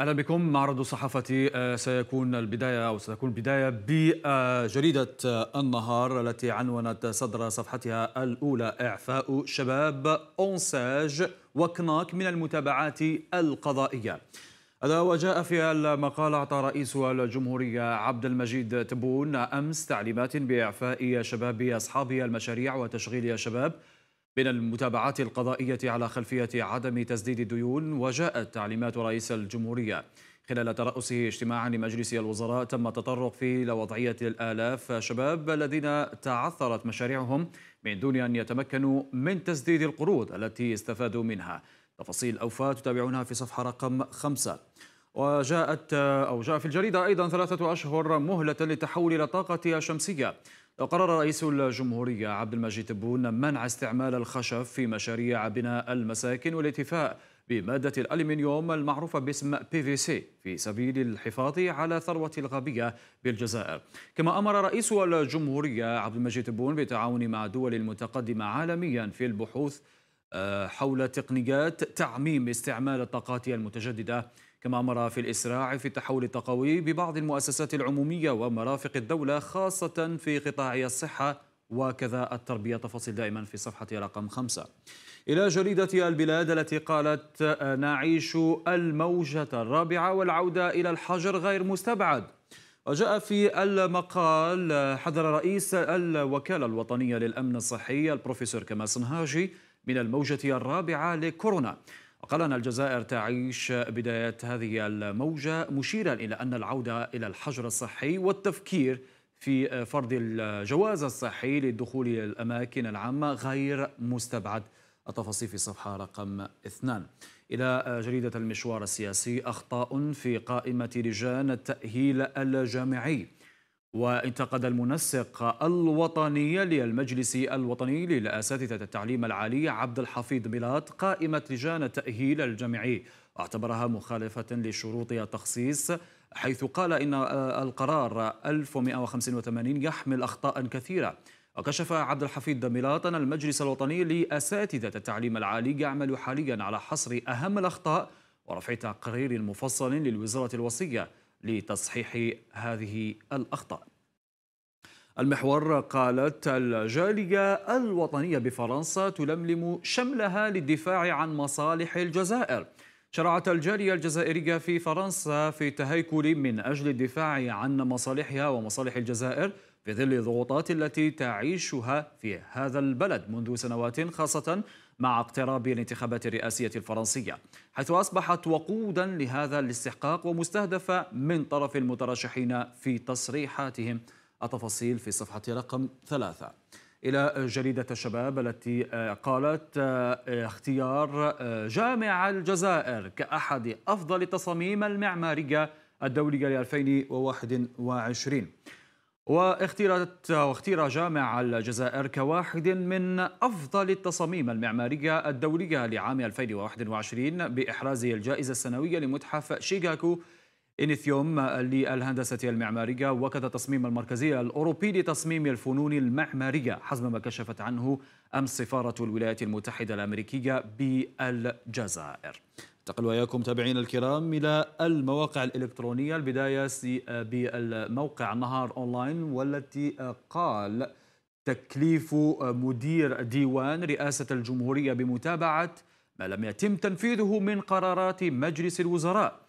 اهلا بكم معرض صحفتي آه، سيكون البدايه او ستكون بدايه بجريده آه، النهار التي عنونت صدر صفحتها الاولى اعفاء شباب اونساج وكناك من المتابعات القضائيه. هذا وجاء في المقال اعطى رئيس الجمهوريه عبد المجيد تبون امس تعليمات باعفاء شباب اصحاب المشاريع وتشغيل الشباب من المتابعات القضائية على خلفية عدم تسديد الديون وجاءت تعليمات رئيس الجمهورية خلال ترأسه اجتماعا لمجلس الوزراء تم التطرق فيه لوضعية الآلاف شباب الذين تعثرت مشاريعهم من دون أن يتمكنوا من تسديد القروض التي استفادوا منها تفاصيل أوفى تتابعونها في صفحة رقم خمسة وجاءت أو جاء في الجريدة أيضا ثلاثة أشهر مهلة للتحول إلى طاقة شمسية قرر رئيس الجمهورية عبد المجيد تبون منع استعمال الخشب في مشاريع بناء المساكن والاكتفاء بمادة الألمنيوم المعروفة باسم بي في سي في سبيل الحفاظ على ثروة الغابية بالجزائر كما أمر رئيس الجمهورية عبد المجيد تبون بالتعاون مع دول متقدمة عالميا في البحوث آه، حول تقنيات تعميم استعمال الطاقات المتجددة كما أمر في الإسراع في التحول التقوي ببعض المؤسسات العمومية ومرافق الدولة خاصة في قطاع الصحة وكذا التربية تفاصيل دائما في صفحة رقم خمسة إلى جريدة البلاد التي قالت نعيش الموجة الرابعة والعودة إلى الحجر غير مستبعد وجاء في المقال حذر رئيس الوكالة الوطنية للأمن الصحي البروفيسور كمال صنهاجي من الموجة الرابعة لكورونا وقال أن الجزائر تعيش بداية هذه الموجة مشيرا إلى أن العودة إلى الحجر الصحي والتفكير في فرض الجواز الصحي للدخول إلى الأماكن العامة غير مستبعد التفاصيل في صفحة رقم اثنان إلى جريدة المشوار السياسي أخطاء في قائمة لجان التأهيل الجامعي وانتقد المنسق الوطني للمجلس الوطني للأساتذة التعليم العالي عبد الحفيظ ميلاد قائمة لجان التأهيل الجامعي واعتبرها مخالفة لشروط التخصيص حيث قال إن آه، القرار 1185 يحمل أخطاء كثيرة وكشف عبد الحفيظ ميلاد أن المجلس الوطني لأساتذة التعليم العالي يعمل حاليا على حصر أهم الأخطاء ورفع تقرير مفصل للوزارة الوصية لتصحيح هذه الأخطاء المحور قالت الجالية الوطنية بفرنسا تلملم شملها للدفاع عن مصالح الجزائر شرعت الجالية الجزائرية في فرنسا في تهيكل من أجل الدفاع عن مصالحها ومصالح الجزائر في ظل الضغوطات التي تعيشها في هذا البلد منذ سنوات خاصة مع اقتراب الانتخابات الرئاسية الفرنسية حيث أصبحت وقودا لهذا الاستحقاق ومستهدفة من طرف المترشحين في تصريحاتهم التفاصيل في صفحة رقم ثلاثة إلى جريدة الشباب التي آه، قالت آه، اختيار آه، جامع الجزائر كأحد أفضل التصاميم المعمارية الدولية ل 2021 واختيرت واختير جامع الجزائر كواحد من أفضل التصاميم المعمارية الدولية لعام 2021 بإحرازه الجائزة السنوية لمتحف شيكاكو إنيثيوم للهندسة المعمارية وكذا تصميم المركزي الأوروبي لتصميم الفنون المعمارية حسب ما كشفت عنه أمس سفارة الولايات المتحدة الأمريكية بالجزائر انتقل وإياكم متابعينا الكرام إلى المواقع الإلكترونية البداية آه، بالموقع نهار أونلاين والتي آه، قال تكليف آه، مدير ديوان رئاسة الجمهورية بمتابعة ما لم يتم تنفيذه من قرارات مجلس الوزراء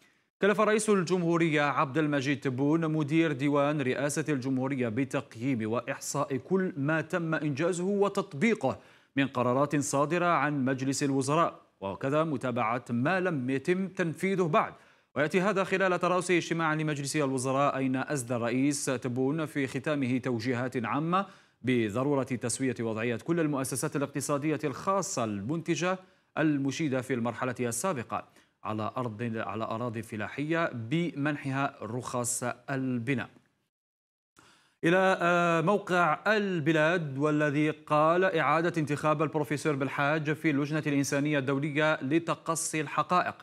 كلف رئيس الجمهورية عبد المجيد تبون مدير ديوان رئاسة الجمهورية بتقييم وإحصاء كل ما تم إنجازه وتطبيقه من قرارات صادرة عن مجلس الوزراء وكذا متابعة ما لم يتم تنفيذه بعد ويأتي هذا خلال ترأس اجتماع لمجلس الوزراء أين أسدى الرئيس تبون في ختامه توجيهات عامة بضرورة تسوية وضعية كل المؤسسات الاقتصادية الخاصة المنتجة المشيدة في المرحلة السابقة على أرض على أراضي فلاحية بمنحها رخص البناء إلى آه، موقع البلاد والذي قال إعادة انتخاب البروفيسور بالحاج في اللجنة الإنسانية الدولية لتقصي الحقائق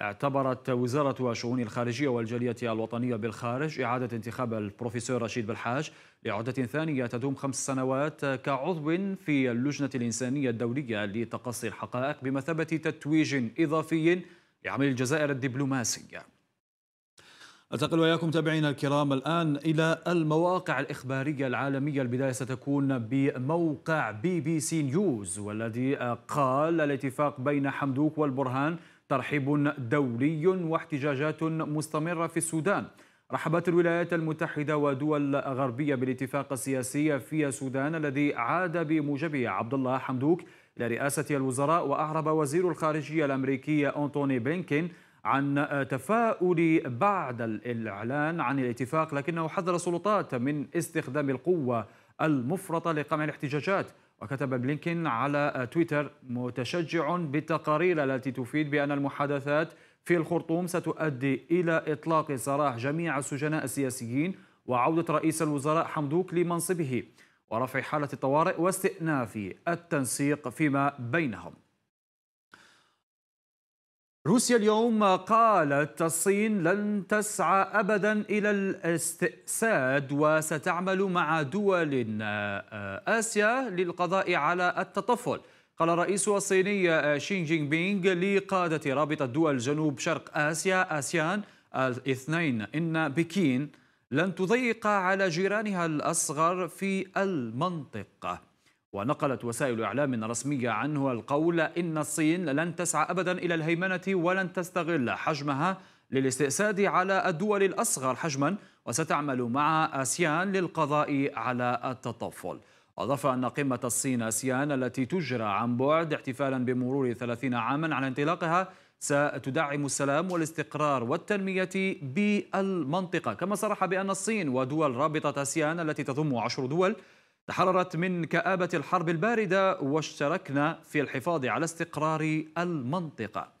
اعتبرت وزارة شؤون الخارجية والجالية الوطنية بالخارج إعادة انتخاب البروفيسور رشيد بالحاج لعدة ثانية تدوم خمس سنوات كعضو في اللجنة الإنسانية الدولية لتقصي الحقائق بمثابة تتويج إضافي لعمل الجزائر الدبلوماسية أنتقل وإياكم تابعينا الكرام الآن إلى المواقع الإخبارية العالمية البداية ستكون بموقع بي بي سي نيوز والذي قال الاتفاق بين حمدوك والبرهان ترحيب دولي واحتجاجات مستمرة في السودان رحبت الولايات المتحدة ودول غربية بالاتفاق السياسي في السودان الذي عاد بموجبه عبد الله حمدوك لرئاسه الوزراء وأعرب وزير الخارجية الأمريكي أنتوني بلينكين عن تفاؤل بعد الإعلان عن الاتفاق لكنه حذر السلطات من استخدام القوة المفرطة لقمع الاحتجاجات وكتب بلينكين على تويتر متشجع بالتقارير التي تفيد بأن المحادثات في الخرطوم ستؤدي إلى إطلاق سراح جميع السجناء السياسيين وعودة رئيس الوزراء حمدوك لمنصبه ورفع حالة الطوارئ واستئناف التنسيق فيما بينهم روسيا اليوم قالت الصين لن تسعى ابدا الى الاستئساد وستعمل مع دول آه، اسيا للقضاء على التطفل قال الرئيس الصيني شين جين بينغ لقاده رابطه دول جنوب شرق اسيا اسيان الاثنين ان بكين لن تضيق على جيرانها الاصغر في المنطقه ونقلت وسائل إعلام رسمية عنه القول إن الصين لن تسعى أبدا إلى الهيمنة ولن تستغل حجمها للاستئساد على الدول الأصغر حجما وستعمل مع آسيان للقضاء على التطفل أضاف أن قمة الصين آسيان التي تجرى عن بعد احتفالا بمرور 30 عاما على انطلاقها ستدعم السلام والاستقرار والتنمية بالمنطقة كما صرح بأن الصين ودول رابطة آسيان التي تضم عشر دول تحررت من كآبة الحرب الباردة واشتركنا في الحفاظ على استقرار المنطقة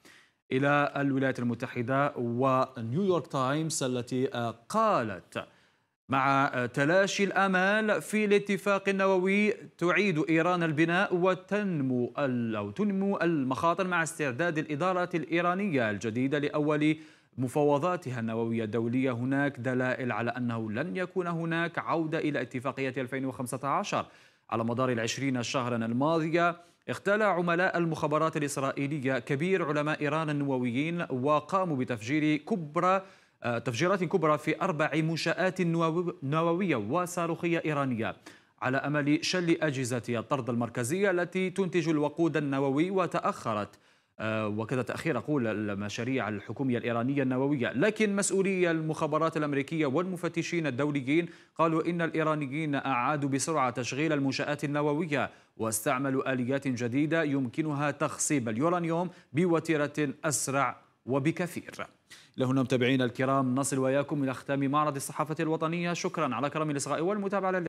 إلى الولايات المتحدة ونيويورك تايمز التي قالت مع تلاشي الامال في الاتفاق النووي تعيد ايران البناء وتنمو او تنمو المخاطر مع استعداد الاداره الايرانيه الجديده لاول مفاوضاتها النووية الدولية هناك دلائل على أنه لن يكون هناك عودة إلى اتفاقية 2015 على مدار العشرين شهرا الماضية اختلى عملاء المخابرات الإسرائيلية كبير علماء إيران النوويين وقاموا بتفجير كبرى آه، تفجيرات كبرى في أربع منشآت نووية وصاروخية إيرانية على أمل شل أجهزة الطرد المركزية التي تنتج الوقود النووي وتأخرت آه، وكذا تأخير أقول المشاريع الحكومية الإيرانية النووية لكن مسؤولي المخابرات الأمريكية والمفتشين الدوليين قالوا إن الإيرانيين أعادوا بسرعة تشغيل المنشآت النووية واستعملوا آليات جديدة يمكنها تخصيب اليورانيوم بوتيرة أسرع وبكثير لهنا متابعينا الكرام نصل وإياكم إلى ختام معرض الصحافة الوطنية شكرا على كرم الإصغاء والمتابعة